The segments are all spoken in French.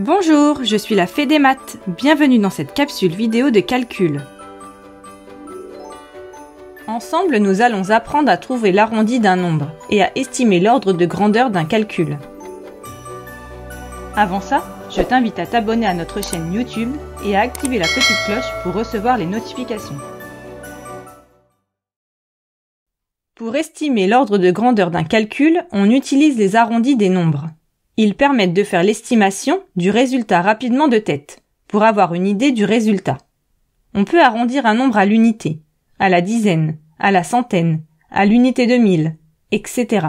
Bonjour, je suis la Fée des Maths. Bienvenue dans cette capsule vidéo de calcul. Ensemble, nous allons apprendre à trouver l'arrondi d'un nombre et à estimer l'ordre de grandeur d'un calcul. Avant ça, je t'invite à t'abonner à notre chaîne YouTube et à activer la petite cloche pour recevoir les notifications. Pour estimer l'ordre de grandeur d'un calcul, on utilise les arrondis des nombres. Ils permettent de faire l'estimation du résultat rapidement de tête, pour avoir une idée du résultat. On peut arrondir un nombre à l'unité, à la dizaine, à la centaine, à l'unité de mille, etc.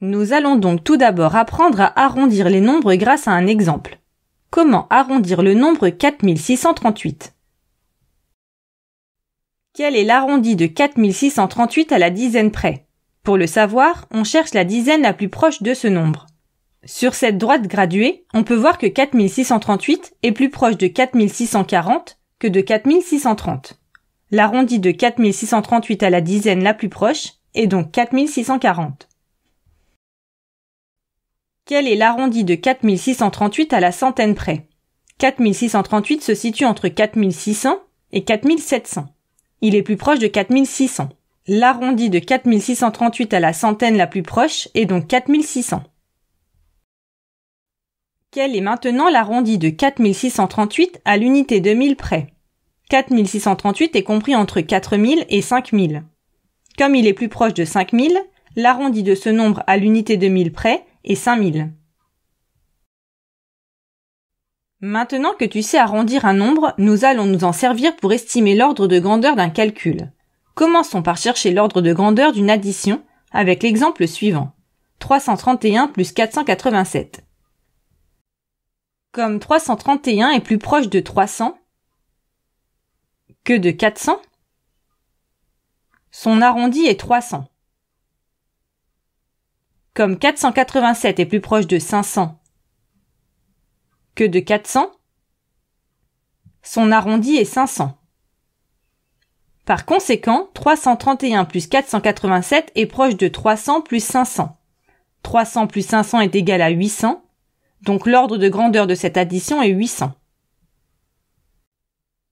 Nous allons donc tout d'abord apprendre à arrondir les nombres grâce à un exemple. Comment arrondir le nombre 4638 Quel est l'arrondi de 4638 à la dizaine près pour le savoir, on cherche la dizaine la plus proche de ce nombre. Sur cette droite graduée, on peut voir que 4638 est plus proche de 4640 que de 4630. L'arrondi de 4638 à la dizaine la plus proche est donc 4640. Quel est l'arrondi de 4638 à la centaine près 4638 se situe entre 4600 et 4700. Il est plus proche de 4600. L'arrondi de 4638 à la centaine la plus proche est donc 4600. Quel est maintenant l'arrondi de 4638 à l'unité de 1000 près 4638 est compris entre 4000 et 5000. Comme il est plus proche de 5000, l'arrondi de ce nombre à l'unité de 1000 près est 5000. Maintenant que tu sais arrondir un nombre, nous allons nous en servir pour estimer l'ordre de grandeur d'un calcul. Commençons par chercher l'ordre de grandeur d'une addition avec l'exemple suivant. 331 plus 487. Comme 331 est plus proche de 300 que de 400, son arrondi est 300. Comme 487 est plus proche de 500 que de 400, son arrondi est 500. Par conséquent, 331 plus 487 est proche de 300 plus 500. 300 plus 500 est égal à 800, donc l'ordre de grandeur de cette addition est 800.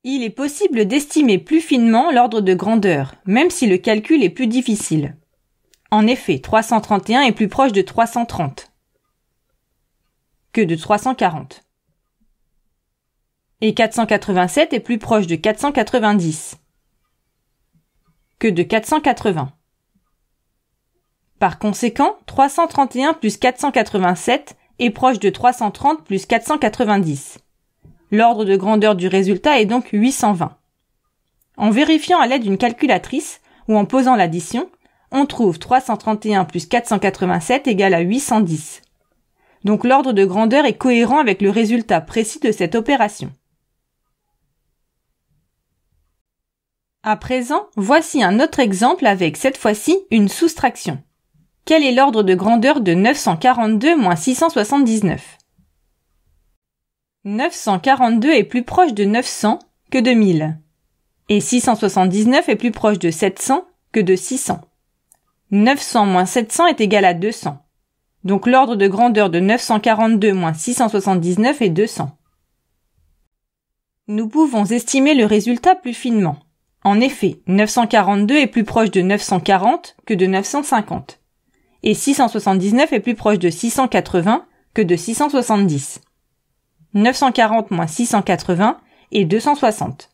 Il est possible d'estimer plus finement l'ordre de grandeur, même si le calcul est plus difficile. En effet, 331 est plus proche de 330 que de 340. Et 487 est plus proche de 490 que de 480. Par conséquent, 331 plus 487 est proche de 330 plus 490. L'ordre de grandeur du résultat est donc 820. En vérifiant à l'aide d'une calculatrice ou en posant l'addition, on trouve 331 plus 487 égale à 810. Donc l'ordre de grandeur est cohérent avec le résultat précis de cette opération. À présent, voici un autre exemple avec cette fois-ci une soustraction. Quel est l'ordre de grandeur de 942 moins 679 942 est plus proche de 900 que de 1000. Et 679 est plus proche de 700 que de 600. 900 moins 700 est égal à 200. Donc l'ordre de grandeur de 942 moins 679 est 200. Nous pouvons estimer le résultat plus finement. En effet, 942 est plus proche de 940 que de 950, et 679 est plus proche de 680 que de 670. 940 moins 680 est 260.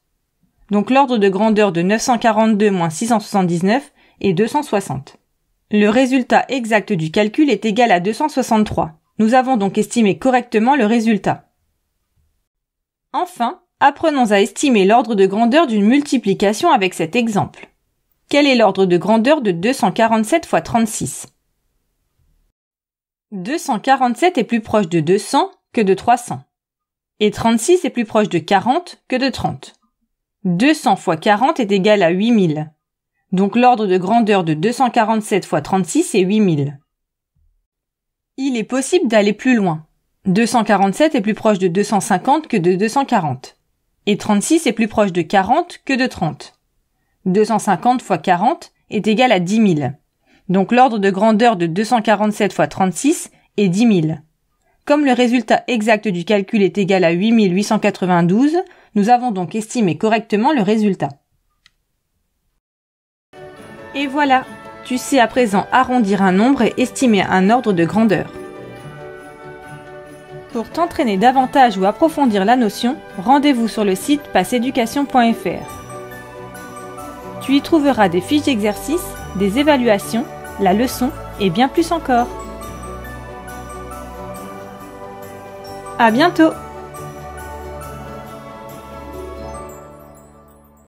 Donc l'ordre de grandeur de 942 moins 679 est 260. Le résultat exact du calcul est égal à 263. Nous avons donc estimé correctement le résultat. Enfin, Apprenons à estimer l'ordre de grandeur d'une multiplication avec cet exemple. Quel est l'ordre de grandeur de 247 x 36 247 est plus proche de 200 que de 300. Et 36 est plus proche de 40 que de 30. 200 x 40 est égal à 8000. Donc l'ordre de grandeur de 247 x 36 est 8000. Il est possible d'aller plus loin. 247 est plus proche de 250 que de 240 et 36 est plus proche de 40 que de 30. 250 fois 40 est égal à 10 000. Donc l'ordre de grandeur de 247 fois 36 est 10 000. Comme le résultat exact du calcul est égal à 8892, nous avons donc estimé correctement le résultat. Et voilà, tu sais à présent arrondir un nombre et estimer un ordre de grandeur. Pour t'entraîner davantage ou approfondir la notion, rendez-vous sur le site passeducation.fr. Tu y trouveras des fiches d'exercice, des évaluations, la leçon et bien plus encore. À bientôt!